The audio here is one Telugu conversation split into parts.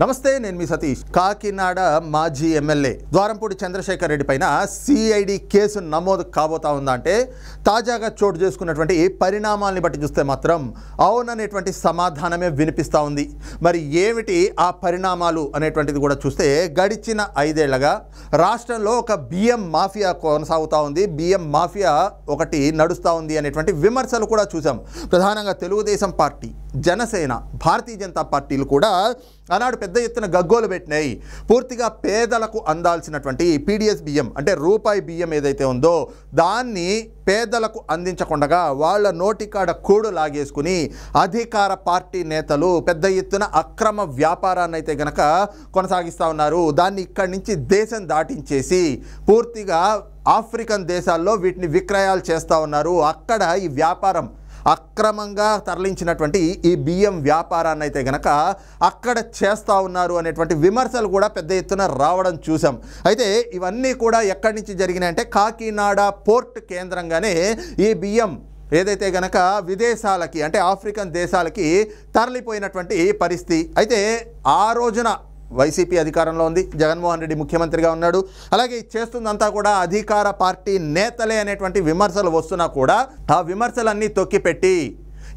నమస్తే నేను మీ సతీష్ కాకినాడ మాజీ ఎమ్మెల్యే ద్వారంపూడి చంద్రశేఖర్ రెడ్డి పైన సిఐడి కేసు నమోదు కాబోతా ఉందా అంటే తాజాగా చోటు చేసుకున్నటువంటి పరిణామాల్ని బట్టి చూస్తే మాత్రం అవుననేటువంటి సమాధానమే వినిపిస్తూ ఉంది మరి ఏమిటి ఆ పరిణామాలు అనేటువంటిది కూడా చూస్తే గడిచిన ఐదేళ్లగా రాష్ట్రంలో ఒక బియ్యం మాఫియా కొనసాగుతూ ఉంది బియ్యం మాఫియా ఒకటి నడుస్తూ ఉంది అనేటువంటి విమర్శలు కూడా చూసాం ప్రధానంగా తెలుగుదేశం పార్టీ జనసేన భారతీయ జనతా పార్టీలు కూడా ఆనాడు పెద్ద ఎత్తున గగ్గోలు పెట్టినాయి పూర్తిగా పేదలకు అందాల్సినటువంటి పీడిఎస్ బియ్యం అంటే రూపాయి బియ్యం ఏదైతే ఉందో దాన్ని పేదలకు అందించకుండా వాళ్ళ నోటికాడ కూడు లాగేసుకుని అధికార పార్టీ నేతలు పెద్ద ఎత్తున అక్రమ వ్యాపారాన్ని అయితే గనక కొనసాగిస్తూ ఉన్నారు దాన్ని ఇక్కడి నుంచి దేశం దాటించేసి పూర్తిగా ఆఫ్రికన్ దేశాల్లో వీటిని విక్రయాలు చేస్తూ ఉన్నారు అక్కడ ఈ వ్యాపారం అక్రమంగా తరలించినటువంటి ఈ బియ్యం వ్యాపారాన్ని అయితే గనక అక్కడ చేస్తూ ఉన్నారు అనేటువంటి విమర్శలు కూడా పెద్ద ఎత్తున రావడం చూసాం అయితే ఇవన్నీ కూడా ఎక్కడి నుంచి జరిగినాయంటే కాకినాడ పోర్ట్ కేంద్రంగానే ఈ బియ్యం ఏదైతే గనక విదేశాలకి అంటే ఆఫ్రికన్ దేశాలకి తరలిపోయినటువంటి పరిస్థితి అయితే ఆ రోజున వైసీపీ అధికారంలో ఉంది జగన్మోహన్ రెడ్డి ముఖ్యమంత్రిగా ఉన్నాడు అలాగే చేస్తుందంతా కూడా అధికార పార్టీ నేతలే అనేటువంటి విమర్శలు వస్తున్నా కూడా ఆ విమర్శలన్నీ తొక్కిపెట్టి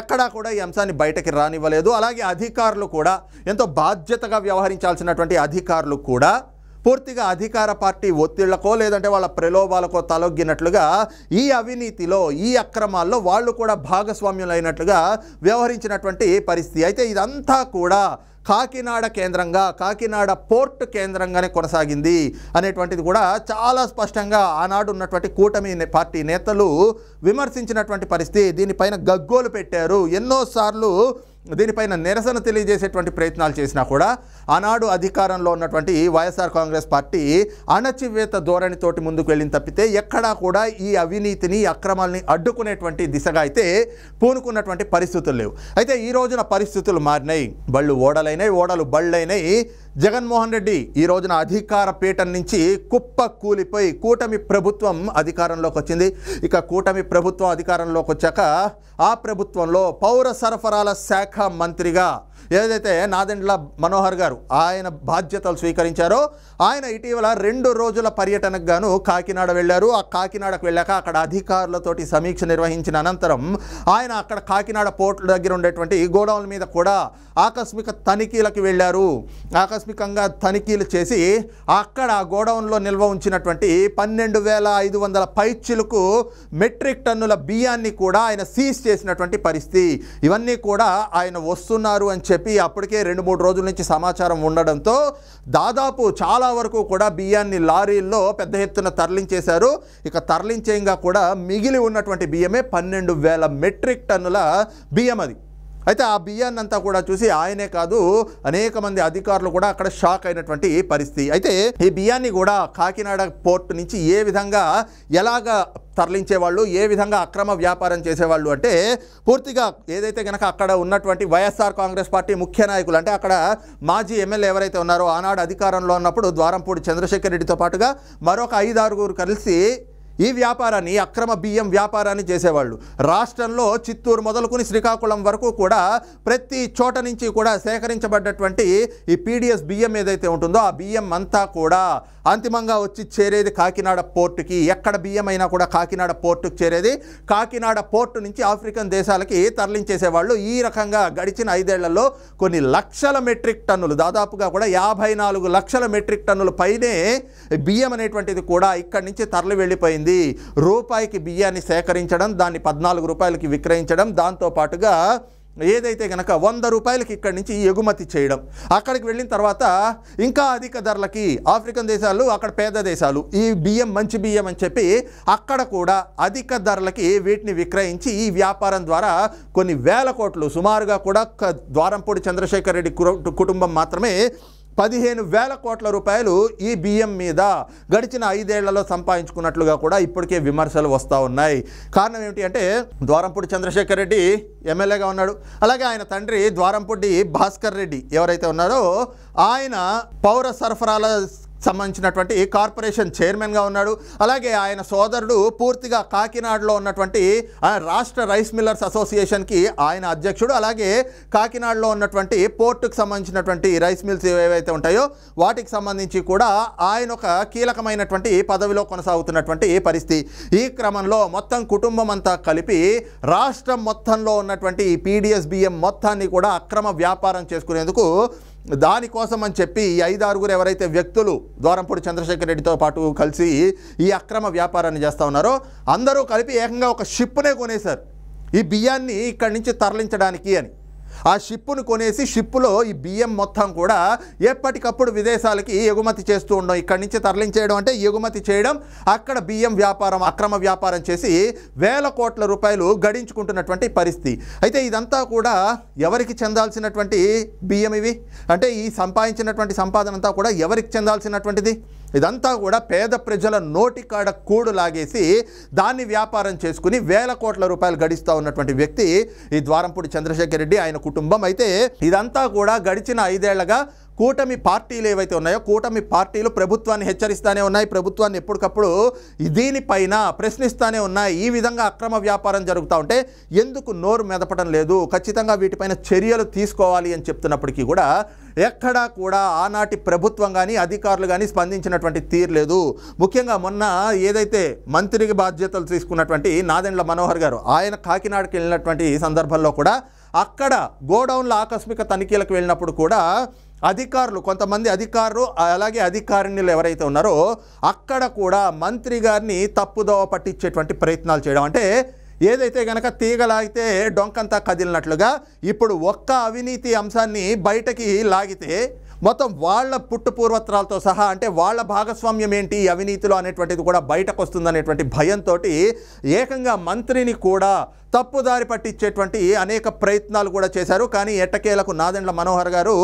ఎక్కడా కూడా ఈ అంశాన్ని బయటకి రానివ్వలేదు అలాగే అధికారులు కూడా ఎంతో బాధ్యతగా వ్యవహరించాల్సినటువంటి అధికారులు కూడా పూర్తిగా అధికార పార్టీ ఒత్తిళ్లకో లేదంటే వాళ్ళ ప్రలోభాలకో తలొగ్గినట్లుగా ఈ అవినీతిలో ఈ అక్రమాల్లో వాళ్ళు కూడా భాగస్వామ్యులైనట్లుగా వ్యవహరించినటువంటి పరిస్థితి అయితే ఇదంతా కూడా కాకినాడ కేంద్రంగా కాకినాడ పోర్ట్ కేంద్రంగానే కొనసాగింది అనేటువంటిది కూడా చాలా స్పష్టంగా ఆనాడు ఉన్నటువంటి కూటమి పార్టీ నేతలు విమర్శించినటువంటి పరిస్థితి దీనిపైన గగ్గోలు పెట్టారు ఎన్నోసార్లు దీనిపైన నిరసన తెలియజేసేటువంటి ప్రయత్నాలు చేసినా కూడా ఆనాడు అధికారంలో ఉన్నటువంటి వైఎస్ఆర్ కాంగ్రెస్ పార్టీ అణచివేత ధోరణితోటి ముందుకు వెళ్ళిన తప్పితే ఎక్కడా కూడా ఈ అవినీతిని అక్రమాలని అడ్డుకునేటువంటి దిశగా అయితే పూనుకున్నటువంటి పరిస్థితులు లేవు అయితే ఈ రోజున పరిస్థితులు మారినాయి బళ్ళు ఓడలైనవి ఓడలు బళ్ళైనవి జగన్మోహన్ రెడ్డి ఈ రోజున అధికార పీఠం నుంచి కుప్ప కూలిపోయి కూటమి ప్రభుత్వం అధికారంలోకి వచ్చింది ఇక కూటమి ప్రభుత్వం అధికారంలోకి వచ్చాక ఆ ప్రభుత్వంలో పౌర సరఫరాల శాఖ మంత్రిగా ఏదైతే నాదెండ్ల మనోహర్ గారు ఆయన బాధ్యతలు స్వీకరించారో ఆయన ఇటీవల రెండు రోజుల పర్యటనకు గాను కాకినాడ వెళ్ళారు ఆ కాకినాడకు వెళ్ళాక అక్కడ అధికారులతోటి సమీక్ష నిర్వహించిన అనంతరం ఆయన అక్కడ కాకినాడ పోర్టుల దగ్గర ఉండేటువంటి గోడౌన్ల మీద కూడా ఆకస్మిక తనిఖీలకు వెళ్ళారు ఆకస్మికంగా తనిఖీలు చేసి అక్కడ ఆ గోడౌన్లో నిల్వ ఉంచినటువంటి పన్నెండు వేల ఐదు వందల పైచిలకు మెట్రిక్ టన్నుల బియ్యాన్ని కూడా ఆయన సీజ్ చేసినటువంటి పరిస్థితి ఇవన్నీ కూడా ఆయన వస్తున్నారు అని చెప్పి అప్పటికే రెండు మూడు రోజుల నుంచి సమాచారం ఉండడంతో దాదాపు చాలా వరకు కూడా బియ్యాన్ని లారీల్లో పెద్ద ఎత్తున తరలించేశారు ఇక తరలించేయంగా కూడా మిగిలి ఉన్నటువంటి బియ్యమే పన్నెండు వేల మెట్రిక్ టన్నుల బియ్యం అది అయితే ఆ బియ్యాన్ని అంతా కూడా చూసి ఆయనే కాదు అనేక మంది అధికారులు కూడా అక్కడ షాక్ అయినటువంటి పరిస్థితి అయితే ఈ బియ్యాన్ని కూడా కాకినాడ పోర్ట్ నుంచి ఏ విధంగా ఎలాగ తరలించేవాళ్ళు ఏ విధంగా అక్రమ వ్యాపారం చేసేవాళ్ళు అంటే పూర్తిగా ఏదైతే కనుక అక్కడ ఉన్నటువంటి వైఎస్ఆర్ కాంగ్రెస్ పార్టీ ముఖ్య నాయకులు అంటే అక్కడ మాజీ ఎమ్మెల్యే ఎవరైతే ఉన్నారో ఆనాడు అధికారంలో ఉన్నప్పుడు ద్వారంపూడి చంద్రశేఖర్ రెడ్డితో పాటుగా మరొక ఐదారుగురు కలిసి ఈ వ్యాపారాన్ని అక్రమ బియ్యం వ్యాపారాన్ని చేసేవాళ్ళు రాష్ట్రంలో చిత్తూరు మొదలుకుని శ్రీకాకుళం వరకు కూడా ప్రతి చోట నుంచి కూడా సేకరించబడ్డటువంటి ఈ పీడిఎస్ బియ్యం ఏదైతే ఉంటుందో ఆ బియ్యం అంతా కూడా అంతిమంగా వచ్చి చేరేది కాకినాడ పోర్టుకి ఎక్కడ బియ్యం అయినా కూడా కాకినాడ పోర్టుకు చేరేది కాకినాడ పోర్టు నుంచి ఆఫ్రికన్ దేశాలకి తరలించేసేవాళ్ళు ఈ రకంగా గడిచిన ఐదేళ్లలో కొన్ని లక్షల మెట్రిక్ టన్నులు దాదాపుగా కూడా యాభై నాలుగు లక్షల మెట్రిక్ టన్నుల పైనే బియ్యం అనేటువంటిది కూడా ఇక్కడి నుంచి తరలి వెళ్ళిపోయింది జరిగింది రూపాయికి బియ్యాన్ని సేకరించడం దాన్ని పద్నాలుగు రూపాయలకి విక్రయించడం దాంతోపాటుగా ఏదైతే కనుక వంద రూపాయలకి ఇక్కడి నుంచి ఎగుమతి చేయడం అక్కడికి వెళ్ళిన తర్వాత ఇంకా అధిక ధరలకి ఆఫ్రికన్ దేశాలు అక్కడ పేద దేశాలు ఈ బియ్యం మంచి బియ్యం అని చెప్పి అక్కడ కూడా అధిక ధరలకి వీటిని విక్రయించి ఈ వ్యాపారం ద్వారా కొన్ని వేల కోట్లు సుమారుగా కూడా ద్వారంపూడి చంద్రశేఖర్ రెడ్డి కుటుంబం మాత్రమే పదిహేను వేల కోట్ల రూపాయలు ఈ బియ్యం మీద గడిచిన ఐదేళ్లలో సంపాదించుకున్నట్లుగా కూడా ఇప్పటికే విమర్శలు వస్తూ ఉన్నాయి కారణం ఏమిటి అంటే ద్వారంపూడి చంద్రశేఖర్ రెడ్డి ఎమ్మెల్యేగా ఉన్నాడు అలాగే ఆయన తండ్రి ద్వారంపూడి భాస్కర్ రెడ్డి ఎవరైతే ఉన్నారో ఆయన పౌర సరఫరాల సంబంధించినటువంటి కార్పొరేషన్ చైర్మన్గా ఉన్నాడు అలాగే ఆయన సోదరుడు పూర్తిగా కాకినాడలో ఉన్నటువంటి రాష్ట్ర రైస్ మిల్లర్స్ అసోసియేషన్కి ఆయన అధ్యక్షుడు అలాగే కాకినాడలో ఉన్నటువంటి పోర్టుకు సంబంధించినటువంటి రైస్ మిల్స్ ఏవైతే ఉంటాయో వాటికి సంబంధించి కూడా ఆయన ఒక కీలకమైనటువంటి పదవిలో కొనసాగుతున్నటువంటి పరిస్థితి ఈ క్రమంలో మొత్తం కుటుంబం అంతా కలిపి రాష్ట్రం మొత్తంలో ఉన్నటువంటి పీడిఎస్ బియ్యం మొత్తాన్ని కూడా అక్రమ వ్యాపారం చేసుకునేందుకు దానికోసం అని చెప్పి ఈ ఐదారుగురు ఎవరైతే వ్యక్తులు ద్వారంపూడి చంద్రశేఖర రెడ్డితో పాటు కలిసి ఈ అక్రమ వ్యాపారాన్ని చేస్తూ ఉన్నారో అందరూ కలిపి ఏకంగా ఒక షిప్నే కొనేశారు ఈ బియ్యాన్ని ఇక్కడి నుంచి తరలించడానికి అని ఆ షిప్పును కొనేసి షిప్పులో ఈ బియ్యం మొత్తం కూడా ఎప్పటికప్పుడు విదేశాలకి ఎగుమతి చేస్తూ ఉండడం ఇక్కడి నుంచి తరలించేయడం అంటే ఎగుమతి చేయడం అక్కడ బియ్యం వ్యాపారం అక్రమ వ్యాపారం చేసి వేల కోట్ల రూపాయలు గడించుకుంటున్నటువంటి పరిస్థితి అయితే ఇదంతా కూడా ఎవరికి చెందాల్సినటువంటి బియ్యం ఇవి అంటే ఈ సంపాదించినటువంటి సంపాదన అంతా కూడా ఎవరికి చెందాల్సినటువంటిది ఇదంతా కూడా పేద ప్రజల నోటి కాడ కూడు లాగేసి దాన్ని వ్యాపారం చేసుకుని వేల కోట్ల రూపాయలు గడిస్తూ ఉన్నటువంటి వ్యక్తి ఈ ద్వారంపూడి చంద్రశేఖర్ రెడ్డి ఆయన కుటుంబం అయితే ఇదంతా కూడా గడిచిన ఐదేళ్లగా కూటమి పార్టీలు ఏవైతే ఉన్నాయో కూటమి పార్టీలు ప్రభుత్వాన్ని హెచ్చరిస్తూనే ఉన్నాయి ప్రభుత్వాన్ని ఎప్పటికప్పుడు దీనిపైన ప్రశ్నిస్తూనే ఉన్నాయి ఈ విధంగా అక్రమ వ్యాపారం జరుగుతూ ఉంటే ఎందుకు నోరు మెదపడం లేదు ఖచ్చితంగా వీటిపైన చర్యలు తీసుకోవాలి అని చెప్తున్నప్పటికీ కూడా ఎక్కడా కూడా ఆనాటి ప్రభుత్వం కానీ అధికారులు కానీ స్పందించినటువంటి తీరు ముఖ్యంగా మొన్న ఏదైతే మంత్రికి బాధ్యతలు తీసుకున్నటువంటి నాదెండ్ల మనోహర్ గారు ఆయన కాకినాడకి వెళ్ళినటువంటి సందర్భంలో కూడా అక్కడ గోడౌన్ల ఆకస్మిక తనిఖీలకు వెళ్ళినప్పుడు కూడా అధికారులు కొంతమంది అధికారులు అలాగే అధికారిణులు ఎవరైతే ఉన్నారో అక్కడ కూడా మంత్రి గారిని తప్పుదోవ పట్టించేటువంటి ప్రయత్నాలు చేయడం అంటే ఏదైతే గనక తీగలాగితే డొంకంతా కదిలినట్లుగా ఇప్పుడు ఒక్క అవినీతి అంశాన్ని బయటకి లాగితే మొత్తం వాళ్ళ పుట్టు పూర్వత్రాలతో సహా అంటే వాళ్ళ భాగస్వామ్యం ఏంటి అవినీతిలో అనేటువంటిది కూడా బయటకు అనేటువంటి భయంతో ఏకంగా మంత్రిని కూడా తప్పుదారి పట్టించేటువంటి అనేక ప్రయత్నాలు కూడా చేశారు కానీ ఎట్టకేలకు నాదెండ్ల మనోహర్ గారు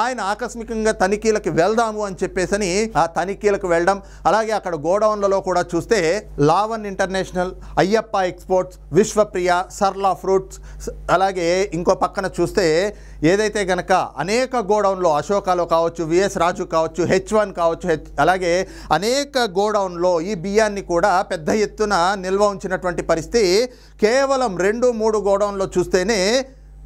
ఆయన ఆకస్మికంగా తనిఖీలకు వెళ్దాము అని చెప్పేసి ఆ తనిఖీలకు వెళ్ళడం అలాగే అక్కడ గోడౌన్లలో కూడా చూస్తే Lavan international Ayyappa exports Vishwapriya Sarla fruits అలాగే ఇంకో పక్కన చూస్తే ఏదైతే గనక అనేక గోడౌన్లో అశోకాలో కావచ్చు విఎస్ రాజు కావచ్చు హెచ్ వన్ కావచ్చు హెచ్ అలాగే అనేక గోడౌన్లో ఈ బియ్యాన్ని కూడా పెద్ద ఎత్తున నిల్వ ఉంచినటువంటి పరిస్థితి కేవలం రెండు మూడు గోడౌన్లో చూస్తేనే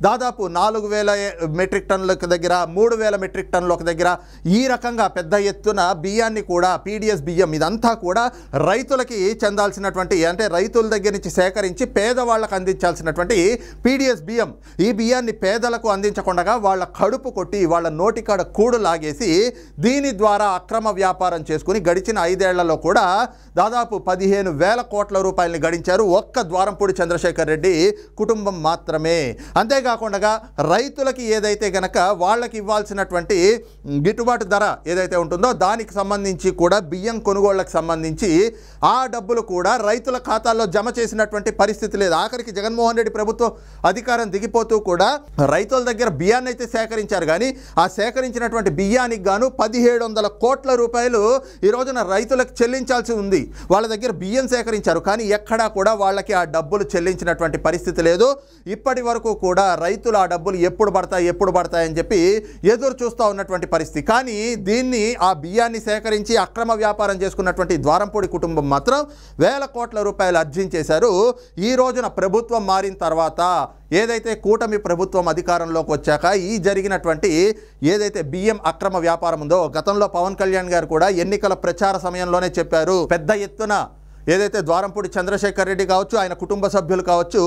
దాదాపు నాలుగు వేల మెట్రిక్ టన్నులకు దగ్గర మూడు వేల మెట్రిక్ టన్నులు ఒక దగ్గర ఈ రకంగా పెద్ద ఎత్తున బియ్యాన్ని కూడా పీడిఎస్ బియ్యం ఇదంతా కూడా రైతులకి చెందాల్సినటువంటి అంటే రైతుల దగ్గర నుంచి సేకరించి పేదవాళ్ళకు అందించాల్సినటువంటి పీడిఎస్ బియ్యం ఈ బియ్యాన్ని పేదలకు అందించకుండా వాళ్ళ కడుపు కొట్టి వాళ్ళ నోటికాడ కూడు లాగేసి దీని ద్వారా అక్రమ వ్యాపారం చేసుకుని గడిచిన ఐదేళ్లలో కూడా దాదాపు పదిహేను వేల కోట్ల రూపాయలని గడించారు ఒక్క ద్వారంపూడి చంద్రశేఖర్ రెడ్డి కుటుంబం మాత్రమే అంతే అంతేకాకుండా రైతులకి ఏదైతే గనక వాళ్ళకి ఇవ్వాల్సినటువంటి గిట్టుబాటు ధర ఏదైతే ఉంటుందో దానికి సంబంధించి కూడా బియ్యం కొనుగోళ్లకు సంబంధించి ఆ డబ్బులు కూడా రైతుల ఖాతాల్లో జమ చేసినటువంటి పరిస్థితి లేదు ఆఖరికి జగన్మోహన్ రెడ్డి ప్రభుత్వం అధికారం దిగిపోతూ కూడా రైతుల దగ్గర బియ్యాన్ని అయితే సేకరించారు కానీ ఆ సేకరించినటువంటి బియ్యానికి గాను పదిహేడు వందల కోట్ల రూపాయలు ఈ రోజున రైతులకు చెల్లించాల్సి ఉంది వాళ్ళ దగ్గర బియ్యం సేకరించారు కానీ ఎక్కడా కూడా వాళ్ళకి ఆ డబ్బులు చెల్లించినటువంటి పరిస్థితి లేదు ఇప్పటి వరకు కూడా రైతులు ఆ డబ్బులు ఎప్పుడు పడతాయి ఎప్పుడు పడతాయని చెప్పి ఎదురు చూస్తూ ఉన్నటువంటి పరిస్థితి కానీ దీన్ని ఆ బియ్యాన్ని సేకరించి అక్రమ వ్యాపారం చేసుకున్నటువంటి ద్వారంపూడి కుటుంబం మాత్రం వేల కోట్ల రూపాయలు అర్జించేశారు ఈ రోజున ప్రభుత్వం మారిన తర్వాత ఏదైతే కూటమి ప్రభుత్వం అధికారంలోకి వచ్చాక ఈ జరిగినటువంటి ఏదైతే బియ్యం అక్రమ వ్యాపారం ఉందో గతంలో పవన్ కళ్యాణ్ గారు కూడా ఎన్నికల ప్రచార సమయంలోనే చెప్పారు పెద్ద ఎత్తున ఏదైతే ద్వారంపూడి చంద్రశేఖర్ రెడ్డి కావచ్చు ఆయన కుటుంబ సభ్యులు కావచ్చు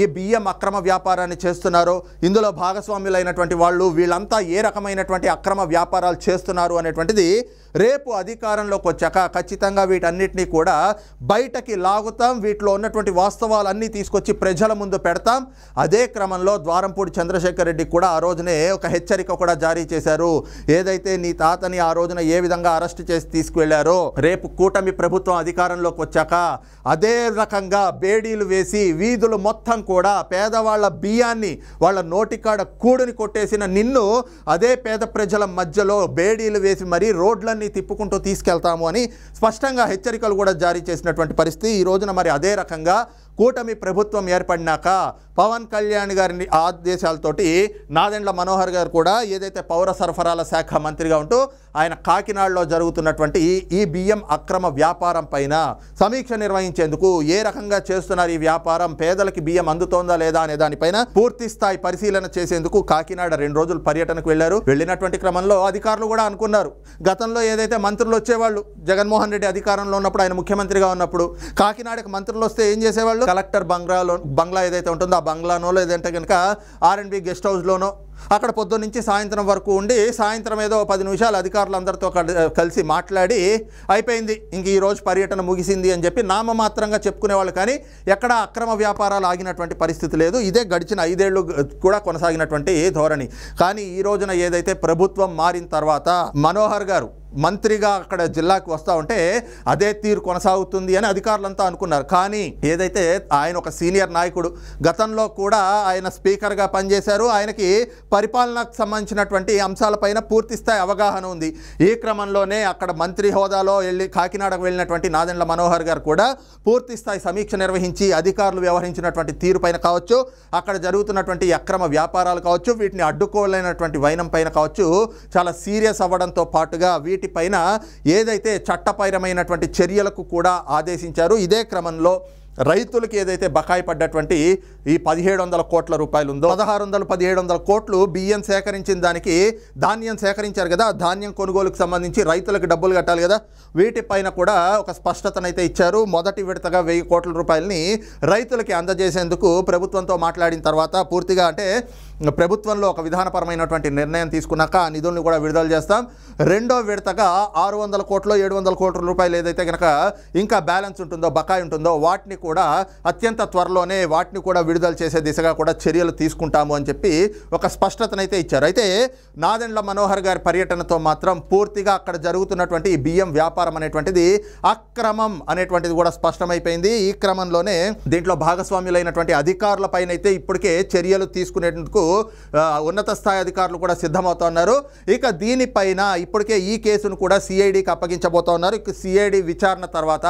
ఈ బియ్యం అక్రమ వ్యాపారాన్ని చేస్తున్నారో ఇందులో భాగస్వాములైనటువంటి వాళ్ళు వీళ్ళంతా ఏ రకమైనటువంటి అక్రమ వ్యాపారాలు చేస్తున్నారు అనేటువంటిది రేపు అధికారంలోకి వచ్చాక ఖచ్చితంగా వీటన్నిటినీ కూడా బయటకి లాగుతాం వీటిలో ఉన్నటువంటి వాస్తవాలన్నీ తీసుకొచ్చి ప్రజల ముందు పెడతాం అదే క్రమంలో ద్వారంపూడి చంద్రశేఖర్ రెడ్డి కూడా ఆ రోజునే ఒక హెచ్చరిక కూడా జారీ చేశారు ఏదైతే నీ తాతని ఆ రోజున ఏ విధంగా అరెస్ట్ చేసి తీసుకువెళ్లారో రేపు కూటమి ప్రభుత్వం అధికారంలోకి వచ్చాక అదే రకంగా బేడీలు వేసి వీధులు మొత్తం కూడా పేదవాళ్ల బియ్యాన్ని వాళ్ళ నోటికాడ కూడుని కొట్టేసిన నిన్ను అదే పేద ప్రజల మధ్యలో బేడీలు వేసి మరీ రోడ్లన్నీ ఎవరిని తిప్పుకుంటూ తీసుకెళ్తాము అని స్పష్టంగా హెచ్చరికలు కూడా జారీ చేసినటువంటి పరిస్థితి ఈ రోజున మరి అదే రకంగా కూటమి ప్రభుత్వం ఏర్పడినాక పవన్ కళ్యాణ్ గారిని ఆదేశాలతోటి నాదెండ్ల మనోహర్ గారు కూడా ఏదైతే పౌర సరఫరాల శాఖ మంత్రిగా ఉంటూ ఆయన కాకినాడలో జరుగుతున్నటువంటి ఈ బియ్యం అక్రమ వ్యాపారం పైన సమీక్ష నిర్వహించేందుకు ఏ రకంగా చేస్తున్నారు ఈ వ్యాపారం పేదలకి బియ్యం అందుతోందా లేదా అనే దానిపైన పూర్తి స్థాయి పరిశీలన చేసేందుకు కాకినాడ రెండు రోజులు పర్యటనకు వెళ్లారు వెళ్ళినటువంటి క్రమంలో అధికారులు కూడా అనుకున్నారు గతంలో ఏదైతే మంత్రులు వచ్చేవాళ్ళు జగన్మోహన్ రెడ్డి అధికారంలో ఉన్నప్పుడు ఆయన ముఖ్యమంత్రిగా ఉన్నప్పుడు కాకినాడకు మంత్రులు వస్తే ఏం చేసేవాళ్ళు కలెక్టర్ బంగ్లాలో బంగ్లా ఏదైతే ఉంటుందో ఆ బంగ్లానో లేదంటే కనుక బి గెస్ట్ హౌస్లోనో అక్కడ పొద్దున్నుంచి సాయంత్రం వరకు ఉండి సాయంత్రం ఏదో పది నిమిషాలు అధికారులందరితో కలిసి మాట్లాడి అయిపోయింది ఇంక ఈరోజు పర్యటన ముగిసింది అని చెప్పి నామమాత్రంగా చెప్పుకునేవాళ్ళు కానీ ఎక్కడ అక్రమ వ్యాపారాలు ఆగినటువంటి పరిస్థితి లేదు ఇదే గడిచిన ఐదేళ్లు కూడా కొనసాగినటువంటి ధోరణి కానీ ఈ రోజున ఏదైతే ప్రభుత్వం మారిన తర్వాత మనోహర్ గారు మంత్రిగా అక్కడ జిల్లాకు వస్తూ ఉంటే అదే తీరు కొనసాగుతుంది అని అధికారులంతా అనుకున్నారు కానీ ఏదైతే ఆయన ఒక సీనియర్ నాయకుడు గతంలో కూడా ఆయన స్పీకర్గా పనిచేశారు ఆయనకి పరిపాలనకు సంబంధించినటువంటి అంశాలపైన పూర్తిస్థాయి అవగాహన ఉంది ఈ క్రమంలోనే అక్కడ మంత్రి హోదాలో వెళ్ళి కాకినాడకు వెళ్ళినటువంటి నాదెండ్ల మనోహర్ గారు కూడా పూర్తిస్థాయి సమీక్ష నిర్వహించి అధికారులు వ్యవహరించినటువంటి తీరుపైన కావచ్చు అక్కడ జరుగుతున్నటువంటి అక్రమ వ్యాపారాలు కావచ్చు వీటిని అడ్డుకోలేనటువంటి వైనం పైన కావచ్చు చాలా సీరియస్ అవ్వడంతో పాటుగా వీటి వీటిపైన ఏదైతే చట్టపరమైనటువంటి చర్యలకు కూడా ఆదేశించారు ఇదే క్రమంలో రైతులకు ఏదైతే బకాయి పడ్డటువంటి ఈ పదిహేడు వందల కోట్ల రూపాయలు ఉందో పదహారు వందల పదిహేడు వందల కోట్లు బియ్యం సేకరించిన దానికి ధాన్యం సేకరించారు కదా ధాన్యం కొనుగోలుకు సంబంధించి రైతులకు డబ్బులు కట్టాలి కదా వీటిపైన కూడా ఒక స్పష్టతనైతే ఇచ్చారు మొదటి విడతగా వెయ్యి కోట్ల రూపాయలని రైతులకి అందజేసేందుకు ప్రభుత్వంతో మాట్లాడిన తర్వాత పూర్తిగా అంటే ప్రభుత్వంలో ఒక విధానపరమైనటువంటి నిర్ణయం తీసుకున్నాక ఆ నిధులను కూడా విడుదల చేస్తాం రెండో విడతగా ఆరు వందల కోట్లు ఏడు వందల కోట్ల రూపాయలు ఏదైతే కనుక ఇంకా బ్యాలెన్స్ ఉంటుందో బకాయి ఉంటుందో వాటిని కూడా అత్యంత త్వరలోనే వాటిని కూడా విడుదల చేసే దిశగా కూడా చర్యలు తీసుకుంటాము అని చెప్పి ఒక స్పష్టతనైతే ఇచ్చారు అయితే నాదెండ్ల మనోహర్ గారి పర్యటనతో మాత్రం పూర్తిగా అక్కడ జరుగుతున్నటువంటి ఈ బియ్యం వ్యాపారం అనేటువంటిది అక్రమం అనేటువంటిది కూడా స్పష్టమైపోయింది ఈ క్రమంలోనే దీంట్లో భాగస్వామ్యులైనటువంటి అధికారులపైనైతే ఇప్పటికే చర్యలు తీసుకునేందుకు ఉన్నత స్థాయి అధికారులు కూడా సిద్ధమవుతున్నారు ఇక దీనిపైన ఇప్పటికే ఈ కేసును కూడా సిఐడికి అప్పగించబోతా ఉన్నారు ఇక సిఐడి విచారణ తర్వాత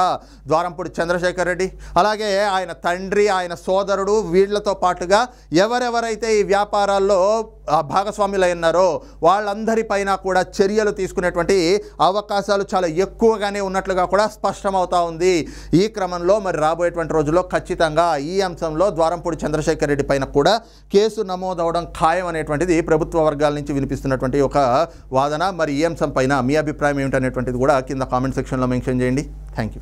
ద్వారంపూడి చంద్రశేఖర్ రెడ్డి అలాగే ఆయన తండ్రి ఆయన సోదరుడు వీళ్లతో పాటుగా ఎవరెవరైతే ఈ వ్యాపారాల్లో భాగస్వాములై ఉన్నారో వాళ్ళందరిపైన కూడా చర్యలు తీసుకునేటువంటి అవకాశాలు చాలా ఎక్కువగానే ఉన్నట్లుగా కూడా స్పష్టమవుతా ఉంది ఈ క్రమంలో మరి రాబోయేటువంటి రోజుల్లో ఖచ్చితంగా ఈ అంశంలో ద్వారంపూడి చంద్రశేఖర్ రెడ్డి పైన కూడా కేసు నమోదవడం ఖాయం అనేటువంటిది ప్రభుత్వ వర్గాల నుంచి వినిపిస్తున్నటువంటి ఒక వాదన మరి ఈ అంశం పైన మీ అభిప్రాయం ఏమిటనేటువంటిది కూడా కింద కామెంట్ సెక్షన్లో మెన్షన్ చేయండి థ్యాంక్ యూ